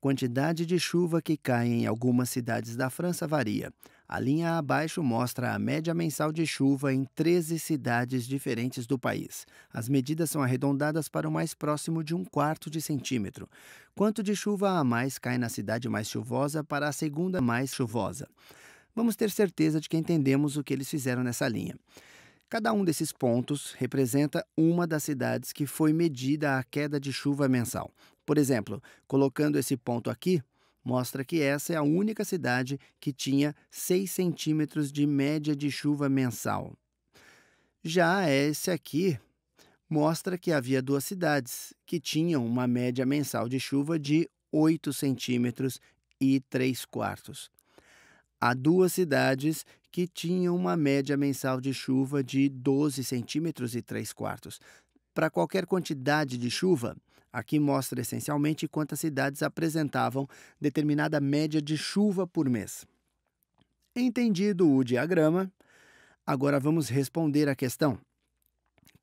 quantidade de chuva que cai em algumas cidades da França varia. A linha abaixo mostra a média mensal de chuva em 13 cidades diferentes do país. As medidas são arredondadas para o mais próximo de um quarto de centímetro. Quanto de chuva a mais cai na cidade mais chuvosa para a segunda mais chuvosa? Vamos ter certeza de que entendemos o que eles fizeram nessa linha. Cada um desses pontos representa uma das cidades que foi medida a queda de chuva mensal. Por exemplo, colocando esse ponto aqui, mostra que essa é a única cidade que tinha 6 centímetros de média de chuva mensal. Já esse aqui mostra que havia duas cidades que tinham uma média mensal de chuva de 8 centímetros e 3 quartos. Há duas cidades que tinham uma média mensal de chuva de 12 centímetros e 3 quartos. Para qualquer quantidade de chuva, Aqui mostra essencialmente quantas cidades apresentavam determinada média de chuva por mês. Entendido o diagrama, agora vamos responder a questão: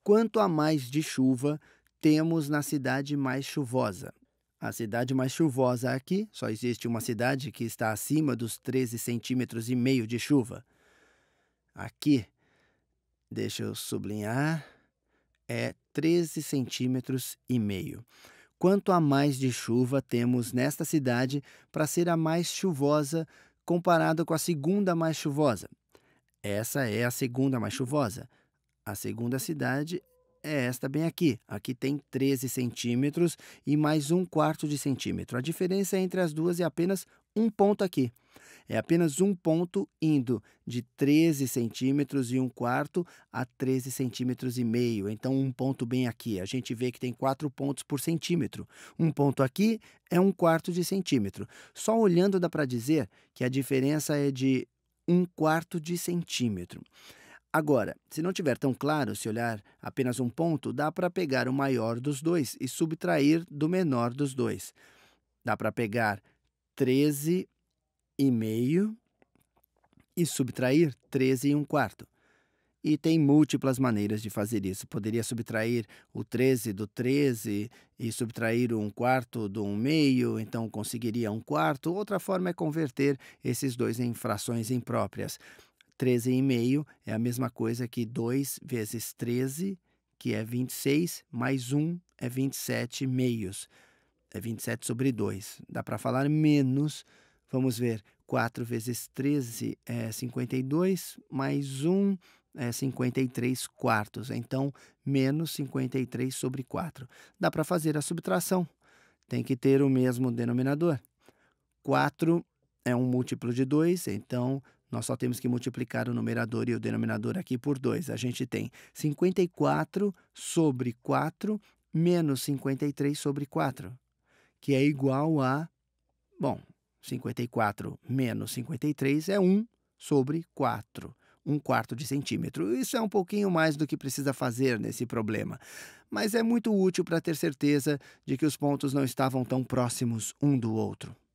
quanto a mais de chuva temos na cidade mais chuvosa? A cidade mais chuvosa aqui, só existe uma cidade que está acima dos 13 centímetros e meio de chuva. Aqui, deixa eu sublinhar é 13 centímetros e meio. Quanto a mais de chuva temos nesta cidade para ser a mais chuvosa comparada com a segunda mais chuvosa? Essa é a segunda mais chuvosa. A segunda cidade é esta bem aqui. Aqui tem 13 centímetros e mais um quarto de centímetro. A diferença entre as duas é apenas um ponto aqui. É apenas um ponto indo de 13 centímetros e um quarto a 13 centímetros e meio. Então, um ponto bem aqui. A gente vê que tem quatro pontos por centímetro. Um ponto aqui é um quarto de centímetro. Só olhando dá para dizer que a diferença é de um quarto de centímetro. Agora, se não tiver tão claro, se olhar apenas um ponto, dá para pegar o maior dos dois e subtrair do menor dos dois. Dá para pegar 13,5 e subtrair 13 e um quarto. E tem múltiplas maneiras de fazer isso. Poderia subtrair o 13 do 13 e subtrair um quarto do um meio, então conseguiria um quarto. Outra forma é converter esses dois em frações impróprias. 13 e meio é a mesma coisa que 2 vezes 13, que é 26, mais 1 é 27 meios é 27 sobre 2. Dá para falar menos. Vamos ver, 4 vezes 13 é 52, mais 1 é 53 quartos. Então, menos 53 sobre 4. Dá para fazer a subtração. Tem que ter o mesmo denominador. 4 é um múltiplo de 2, então nós só temos que multiplicar o numerador e o denominador aqui por 2. A gente tem 54 sobre 4 menos 53 sobre 4 que é igual a, bom, 54 menos 53 é 1 sobre 4, 1 quarto de centímetro. Isso é um pouquinho mais do que precisa fazer nesse problema, mas é muito útil para ter certeza de que os pontos não estavam tão próximos um do outro.